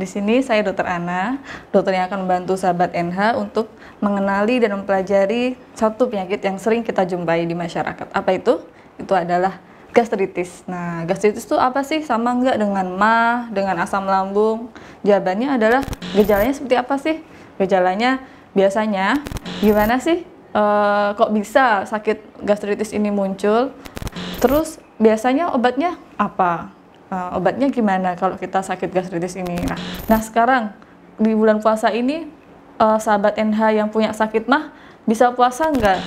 Di sini saya dokter Ana, dokter yang akan membantu sahabat NH untuk mengenali dan mempelajari satu penyakit yang sering kita jumpai di masyarakat. Apa itu? Itu adalah gastritis. Nah, gastritis itu apa sih? Sama nggak dengan ma, dengan asam lambung? Jawabannya adalah gejalanya seperti apa sih? Gejalanya biasanya gimana sih? E, kok bisa sakit gastritis ini muncul? Terus biasanya obatnya apa? uh, obatnya gimana kalau kita sakit gastritis ini. Nah, nah sekarang di bulan puasa ini uh, sahabat NH yang punya sakit mah bisa puasa nggak?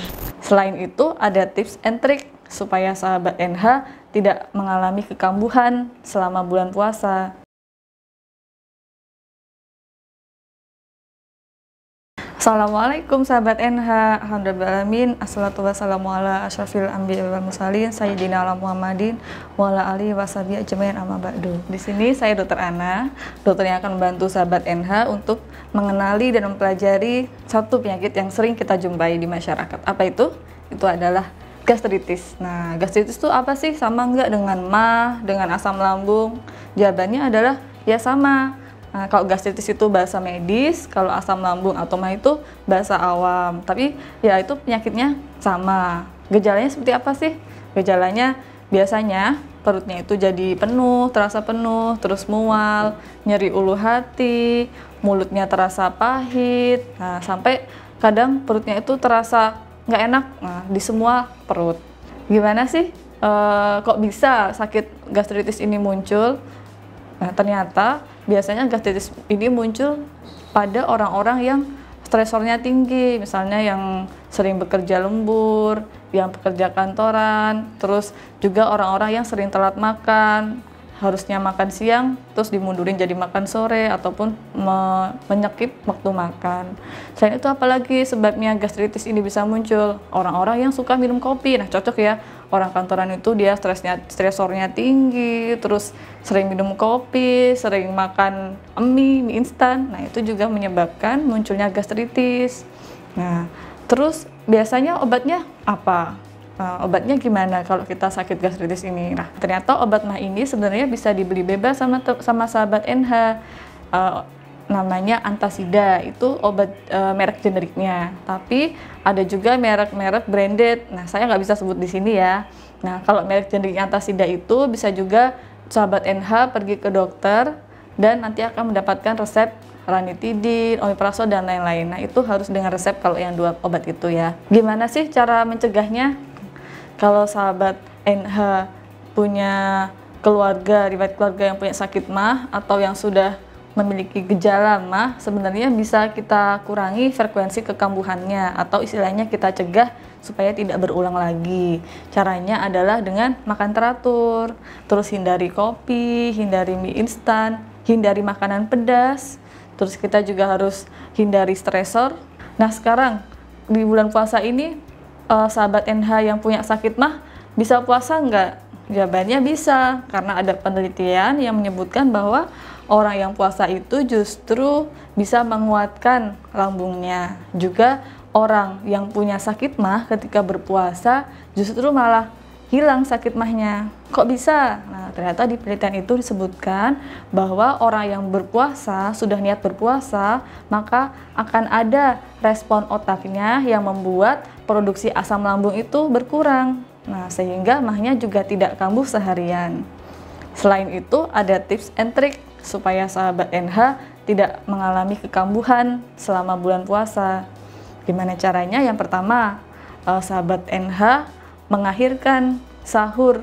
Selain itu ada tips and trick supaya sahabat NH tidak mengalami kekambuhan selama bulan puasa. Assalamualaikum sahabat NH Alhamdulillahalamin Assalatu wassalamu ala ashrafil ambiya wal musalin Sayyidina ala Muhammadin wa ala alihi wasabi ajamain amma ba'du Di sini saya dokter Ana Dokter yang akan membantu sahabat NH untuk mengenali dan mempelajari satu penyakit yang sering kita jumpai di masyarakat Apa itu? Itu adalah gastritis Nah gastritis itu apa sih? Sama nggak dengan ma, dengan asam lambung? Jawabannya adalah ya sama Nah, kalau gastritis itu bahasa medis, kalau asam lambung atau mah itu bahasa awam. Tapi ya itu penyakitnya sama. Gejalanya seperti apa sih? Gejalanya biasanya perutnya itu jadi penuh, terasa penuh, terus mual, nyeri ulu hati, mulutnya terasa pahit, nah, sampai kadang perutnya itu terasa nggak enak nah, di semua perut. Gimana sih? E, kok bisa sakit gastritis ini muncul? Nah, ternyata biasanya gastritis ini muncul pada orang-orang yang stresornya tinggi, misalnya yang sering bekerja lembur, yang pekerja kantoran, terus juga orang-orang yang sering telat makan, harusnya makan siang terus dimundurin jadi makan sore ataupun me menyekip waktu makan. Selain itu apalagi sebabnya gastritis ini bisa muncul orang-orang yang suka minum kopi. Nah, cocok ya. Orang kantoran itu dia stresnya stresornya tinggi, terus sering minum kopi, sering makan mie, mie instan. Nah, itu juga menyebabkan munculnya gastritis. Nah, terus biasanya obatnya apa? uh, obatnya gimana kalau kita sakit gastritis ini. Nah, ternyata obat mah ini sebenarnya bisa dibeli bebas sama sama sahabat NH. Uh, eh, namanya antasida itu obat e, merek generiknya tapi ada juga merek-merek branded nah saya nggak bisa sebut di sini ya nah kalau merek generik antasida itu bisa juga sahabat NH pergi ke dokter dan nanti akan mendapatkan resep ranitidin, omeprazol dan lain-lain. Nah, itu harus dengan resep kalau yang dua obat itu ya. Gimana sih cara mencegahnya? kalau sahabat NH punya keluarga, riwayat keluarga yang punya sakit mah atau yang sudah memiliki gejala mah sebenarnya bisa kita kurangi frekuensi kekambuhannya atau istilahnya kita cegah supaya tidak berulang lagi. Caranya adalah dengan makan teratur, terus hindari kopi, hindari mie instan, hindari makanan pedas, terus kita juga harus hindari stresor. Nah, sekarang di bulan puasa ini uh, sahabat NH yang punya sakit mah bisa puasa nggak? Jawabannya bisa, karena ada penelitian yang menyebutkan bahwa orang yang puasa itu justru bisa menguatkan lambungnya. Juga orang yang punya sakit mah ketika berpuasa justru malah hilang sakit mahnya. Kok bisa? Nah, ternyata di penelitian itu disebutkan bahwa orang yang berpuasa, sudah niat berpuasa, maka akan ada respon otaknya yang membuat produksi asam lambung itu berkurang. Nah, sehingga mahnya juga tidak kambuh seharian. Selain itu, ada tips and trick supaya sahabat NH tidak mengalami kekambuhan selama bulan puasa. Gimana caranya? Yang pertama, eh, sahabat NH mengakhirkan sahur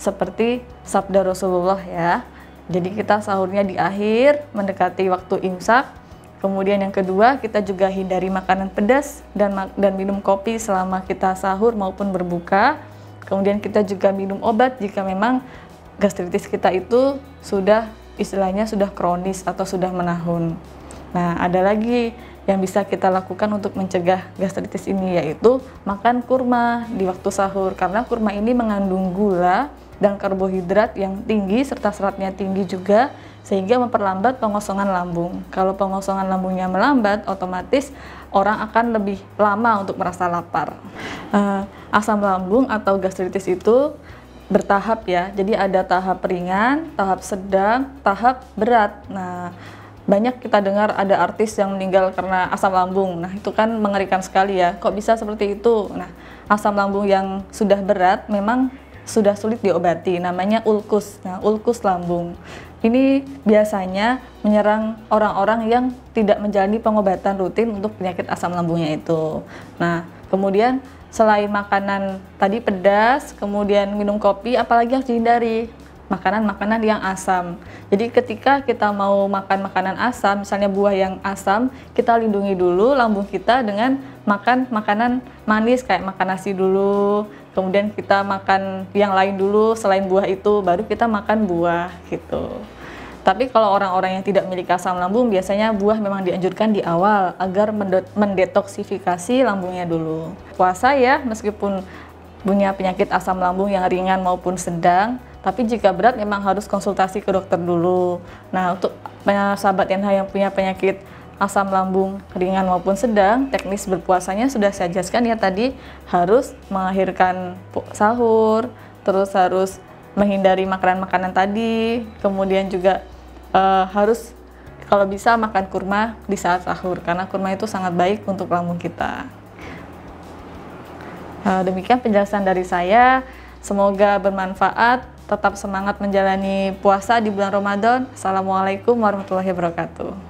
seperti sabda Rasulullah ya. Jadi kita sahurnya di akhir mendekati waktu imsak. Kemudian yang kedua, kita juga hindari makanan pedas dan dan minum kopi selama kita sahur maupun berbuka. Kemudian kita juga minum obat jika memang gastritis kita itu sudah istilahnya sudah kronis atau sudah menahun. Nah, ada lagi yang bisa kita lakukan untuk mencegah gastritis ini yaitu makan kurma di waktu sahur karena kurma ini mengandung gula dan karbohidrat yang tinggi serta seratnya tinggi juga sehingga memperlambat pengosongan lambung. Kalau pengosongan lambungnya melambat, otomatis orang akan lebih lama untuk merasa lapar. Eh, asam lambung atau gastritis itu bertahap ya. Jadi ada tahap ringan, tahap sedang, tahap berat. Nah, banyak kita dengar ada artis yang meninggal karena asam lambung. Nah, itu kan mengerikan sekali ya. Kok bisa seperti itu? Nah, asam lambung yang sudah berat memang sudah sulit diobati. Namanya ulkus. Nah, ulkus lambung. Ini biasanya menyerang orang-orang yang tidak menjalani pengobatan rutin untuk penyakit asam lambungnya itu. Nah, kemudian selain makanan tadi pedas, kemudian minum kopi, apalagi harus dihindari? makanan-makanan yang asam. Jadi ketika kita mau makan makanan asam, misalnya buah yang asam, kita lindungi dulu lambung kita dengan makan makanan manis kayak makan nasi dulu, kemudian kita makan yang lain dulu selain buah itu, baru kita makan buah gitu. Tapi kalau orang-orang yang tidak memiliki asam lambung, biasanya buah memang dianjurkan di awal agar mendetoksifikasi lambungnya dulu. Puasa ya, meskipun punya penyakit asam lambung yang ringan maupun sedang, tapi jika berat memang harus konsultasi ke dokter dulu. Nah, untuk sahabat NH yang punya penyakit asam lambung ringan maupun sedang, teknis berpuasanya sudah saya jelaskan ya tadi harus mengakhirkan sahur, terus harus menghindari makanan-makanan tadi, kemudian juga uh, harus kalau bisa makan kurma di saat sahur karena kurma itu sangat baik untuk lambung kita. Uh, demikian penjelasan dari saya, semoga bermanfaat tetap semangat menjalani puasa di bulan Ramadan. Assalamualaikum warahmatullahi wabarakatuh.